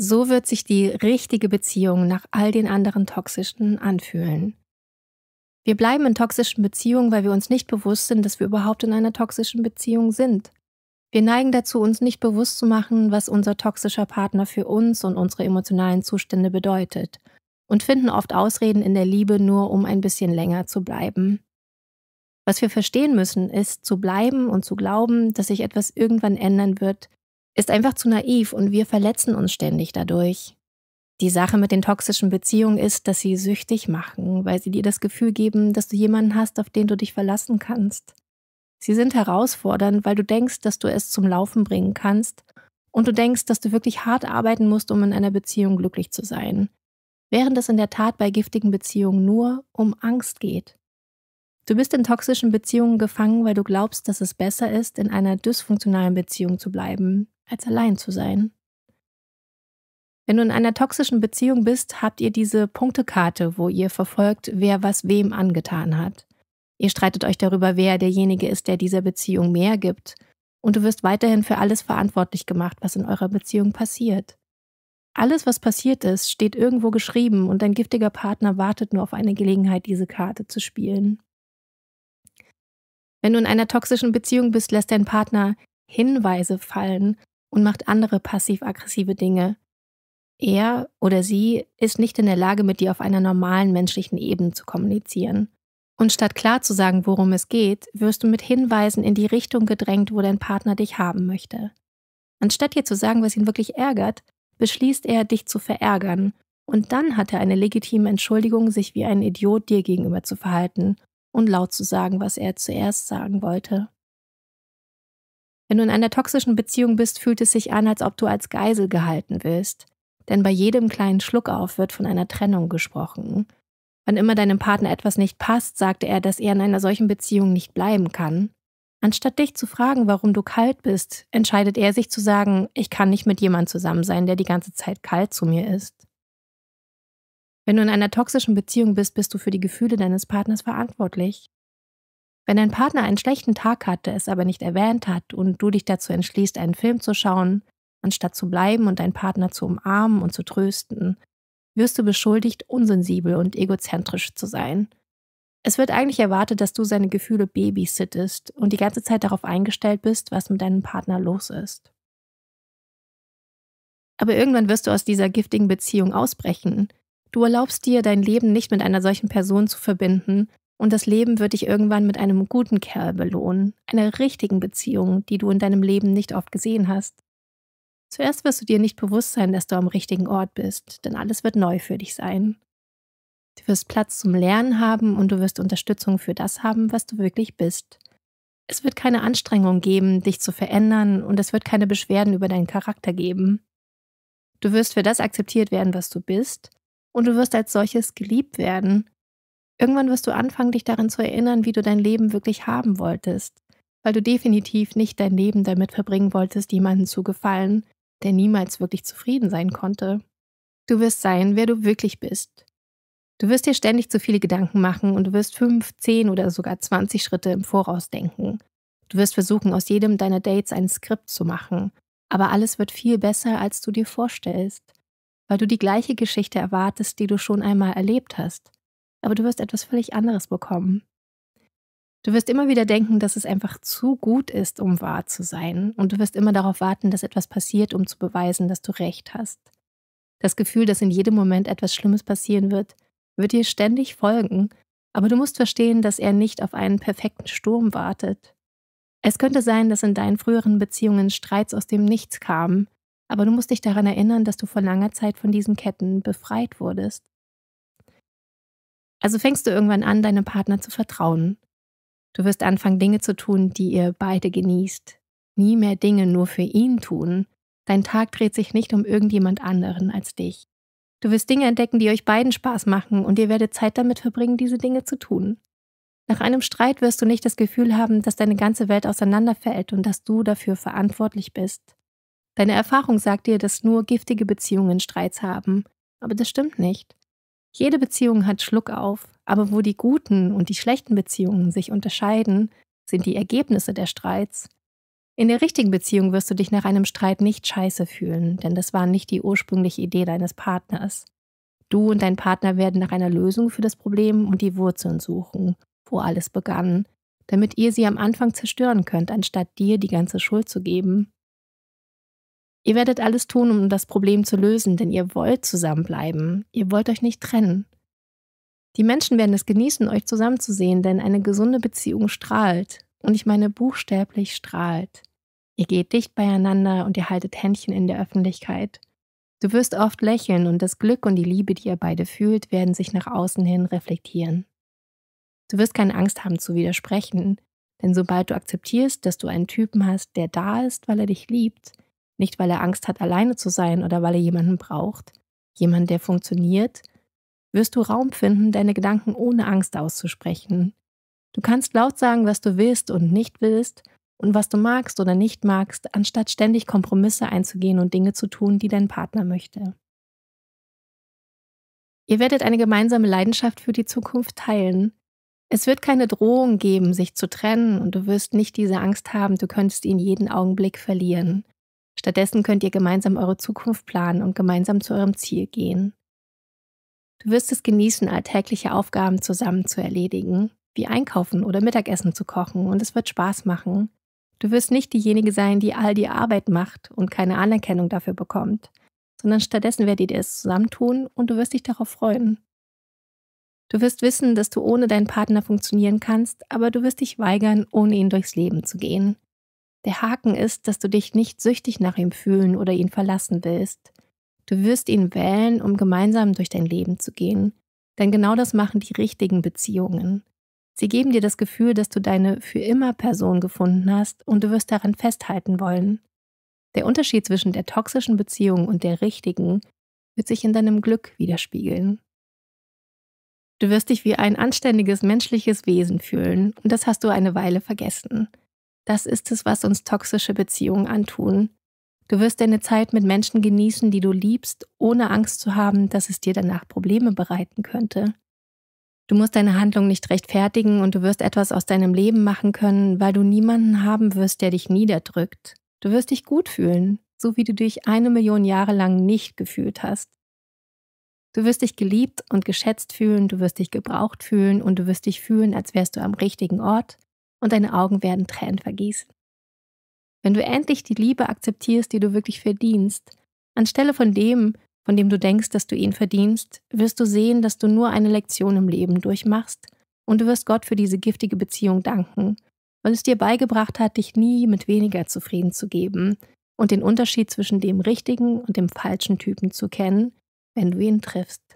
So wird sich die richtige Beziehung nach all den anderen toxischen anfühlen. Wir bleiben in toxischen Beziehungen, weil wir uns nicht bewusst sind, dass wir überhaupt in einer toxischen Beziehung sind. Wir neigen dazu, uns nicht bewusst zu machen, was unser toxischer Partner für uns und unsere emotionalen Zustände bedeutet und finden oft Ausreden in der Liebe nur, um ein bisschen länger zu bleiben. Was wir verstehen müssen, ist zu bleiben und zu glauben, dass sich etwas irgendwann ändern wird, ist einfach zu naiv und wir verletzen uns ständig dadurch. Die Sache mit den toxischen Beziehungen ist, dass sie süchtig machen, weil sie dir das Gefühl geben, dass du jemanden hast, auf den du dich verlassen kannst. Sie sind herausfordernd, weil du denkst, dass du es zum Laufen bringen kannst und du denkst, dass du wirklich hart arbeiten musst, um in einer Beziehung glücklich zu sein, während es in der Tat bei giftigen Beziehungen nur um Angst geht. Du bist in toxischen Beziehungen gefangen, weil du glaubst, dass es besser ist, in einer dysfunktionalen Beziehung zu bleiben, als allein zu sein. Wenn du in einer toxischen Beziehung bist, habt ihr diese Punktekarte, wo ihr verfolgt, wer was wem angetan hat. Ihr streitet euch darüber, wer derjenige ist, der dieser Beziehung mehr gibt. Und du wirst weiterhin für alles verantwortlich gemacht, was in eurer Beziehung passiert. Alles, was passiert ist, steht irgendwo geschrieben und dein giftiger Partner wartet nur auf eine Gelegenheit, diese Karte zu spielen. Wenn du in einer toxischen Beziehung bist, lässt dein Partner Hinweise fallen, und macht andere passiv-aggressive Dinge. Er oder sie ist nicht in der Lage, mit dir auf einer normalen menschlichen Ebene zu kommunizieren. Und statt klar zu sagen, worum es geht, wirst du mit Hinweisen in die Richtung gedrängt, wo dein Partner dich haben möchte. Anstatt dir zu sagen, was ihn wirklich ärgert, beschließt er, dich zu verärgern. Und dann hat er eine legitime Entschuldigung, sich wie ein Idiot dir gegenüber zu verhalten und laut zu sagen, was er zuerst sagen wollte. Wenn du in einer toxischen Beziehung bist, fühlt es sich an, als ob du als Geisel gehalten wirst. Denn bei jedem kleinen Schluck auf wird von einer Trennung gesprochen. Wann immer deinem Partner etwas nicht passt, sagte er, dass er in einer solchen Beziehung nicht bleiben kann. Anstatt dich zu fragen, warum du kalt bist, entscheidet er sich zu sagen, ich kann nicht mit jemandem zusammen sein, der die ganze Zeit kalt zu mir ist. Wenn du in einer toxischen Beziehung bist, bist du für die Gefühle deines Partners verantwortlich. Wenn dein Partner einen schlechten Tag hatte, es aber nicht erwähnt hat und du dich dazu entschließt, einen Film zu schauen, anstatt zu bleiben und deinen Partner zu umarmen und zu trösten, wirst du beschuldigt, unsensibel und egozentrisch zu sein. Es wird eigentlich erwartet, dass du seine Gefühle babysittest und die ganze Zeit darauf eingestellt bist, was mit deinem Partner los ist. Aber irgendwann wirst du aus dieser giftigen Beziehung ausbrechen. Du erlaubst dir, dein Leben nicht mit einer solchen Person zu verbinden und das Leben wird dich irgendwann mit einem guten Kerl belohnen, einer richtigen Beziehung, die du in deinem Leben nicht oft gesehen hast. Zuerst wirst du dir nicht bewusst sein, dass du am richtigen Ort bist, denn alles wird neu für dich sein. Du wirst Platz zum Lernen haben und du wirst Unterstützung für das haben, was du wirklich bist. Es wird keine Anstrengung geben, dich zu verändern und es wird keine Beschwerden über deinen Charakter geben. Du wirst für das akzeptiert werden, was du bist und du wirst als solches geliebt werden Irgendwann wirst du anfangen, dich daran zu erinnern, wie du dein Leben wirklich haben wolltest, weil du definitiv nicht dein Leben damit verbringen wolltest, jemanden zu gefallen, der niemals wirklich zufrieden sein konnte. Du wirst sein, wer du wirklich bist. Du wirst dir ständig zu viele Gedanken machen und du wirst fünf, zehn oder sogar zwanzig Schritte im Voraus denken. Du wirst versuchen, aus jedem deiner Dates ein Skript zu machen, aber alles wird viel besser, als du dir vorstellst, weil du die gleiche Geschichte erwartest, die du schon einmal erlebt hast aber du wirst etwas völlig anderes bekommen. Du wirst immer wieder denken, dass es einfach zu gut ist, um wahr zu sein, und du wirst immer darauf warten, dass etwas passiert, um zu beweisen, dass du recht hast. Das Gefühl, dass in jedem Moment etwas Schlimmes passieren wird, wird dir ständig folgen, aber du musst verstehen, dass er nicht auf einen perfekten Sturm wartet. Es könnte sein, dass in deinen früheren Beziehungen Streits aus dem Nichts kamen, aber du musst dich daran erinnern, dass du vor langer Zeit von diesen Ketten befreit wurdest. Also fängst du irgendwann an, deinem Partner zu vertrauen. Du wirst anfangen, Dinge zu tun, die ihr beide genießt. Nie mehr Dinge nur für ihn tun. Dein Tag dreht sich nicht um irgendjemand anderen als dich. Du wirst Dinge entdecken, die euch beiden Spaß machen und ihr werdet Zeit damit verbringen, diese Dinge zu tun. Nach einem Streit wirst du nicht das Gefühl haben, dass deine ganze Welt auseinanderfällt und dass du dafür verantwortlich bist. Deine Erfahrung sagt dir, dass nur giftige Beziehungen Streits haben, aber das stimmt nicht. Jede Beziehung hat Schluck auf, aber wo die guten und die schlechten Beziehungen sich unterscheiden, sind die Ergebnisse der Streits. In der richtigen Beziehung wirst du dich nach einem Streit nicht scheiße fühlen, denn das war nicht die ursprüngliche Idee deines Partners. Du und dein Partner werden nach einer Lösung für das Problem und die Wurzeln suchen, wo alles begann, damit ihr sie am Anfang zerstören könnt, anstatt dir die ganze Schuld zu geben. Ihr werdet alles tun, um das Problem zu lösen, denn ihr wollt zusammenbleiben. Ihr wollt euch nicht trennen. Die Menschen werden es genießen, euch zusammenzusehen, denn eine gesunde Beziehung strahlt. Und ich meine buchstäblich strahlt. Ihr geht dicht beieinander und ihr haltet Händchen in der Öffentlichkeit. Du wirst oft lächeln und das Glück und die Liebe, die ihr beide fühlt, werden sich nach außen hin reflektieren. Du wirst keine Angst haben zu widersprechen, denn sobald du akzeptierst, dass du einen Typen hast, der da ist, weil er dich liebt, nicht, weil er Angst hat, alleine zu sein oder weil er jemanden braucht, jemand, der funktioniert, wirst du Raum finden, deine Gedanken ohne Angst auszusprechen. Du kannst laut sagen, was du willst und nicht willst und was du magst oder nicht magst, anstatt ständig Kompromisse einzugehen und Dinge zu tun, die dein Partner möchte. Ihr werdet eine gemeinsame Leidenschaft für die Zukunft teilen. Es wird keine Drohung geben, sich zu trennen, und du wirst nicht diese Angst haben, du könntest ihn jeden Augenblick verlieren. Stattdessen könnt ihr gemeinsam eure Zukunft planen und gemeinsam zu eurem Ziel gehen. Du wirst es genießen, alltägliche Aufgaben zusammen zu erledigen, wie einkaufen oder Mittagessen zu kochen, und es wird Spaß machen. Du wirst nicht diejenige sein, die all die Arbeit macht und keine Anerkennung dafür bekommt, sondern stattdessen werdet ihr es zusammentun und du wirst dich darauf freuen. Du wirst wissen, dass du ohne deinen Partner funktionieren kannst, aber du wirst dich weigern, ohne ihn durchs Leben zu gehen. Der Haken ist, dass du dich nicht süchtig nach ihm fühlen oder ihn verlassen willst. Du wirst ihn wählen, um gemeinsam durch dein Leben zu gehen. Denn genau das machen die richtigen Beziehungen. Sie geben dir das Gefühl, dass du deine für immer Person gefunden hast und du wirst daran festhalten wollen. Der Unterschied zwischen der toxischen Beziehung und der richtigen wird sich in deinem Glück widerspiegeln. Du wirst dich wie ein anständiges menschliches Wesen fühlen und das hast du eine Weile vergessen. Das ist es, was uns toxische Beziehungen antun. Du wirst deine Zeit mit Menschen genießen, die du liebst, ohne Angst zu haben, dass es dir danach Probleme bereiten könnte. Du musst deine Handlung nicht rechtfertigen und du wirst etwas aus deinem Leben machen können, weil du niemanden haben wirst, der dich niederdrückt. Du wirst dich gut fühlen, so wie du dich eine Million Jahre lang nicht gefühlt hast. Du wirst dich geliebt und geschätzt fühlen, du wirst dich gebraucht fühlen und du wirst dich fühlen, als wärst du am richtigen Ort, und deine Augen werden Tränen vergießen. Wenn du endlich die Liebe akzeptierst, die du wirklich verdienst, anstelle von dem, von dem du denkst, dass du ihn verdienst, wirst du sehen, dass du nur eine Lektion im Leben durchmachst und du wirst Gott für diese giftige Beziehung danken, weil es dir beigebracht hat, dich nie mit weniger zufrieden zu geben und den Unterschied zwischen dem richtigen und dem falschen Typen zu kennen, wenn du ihn triffst.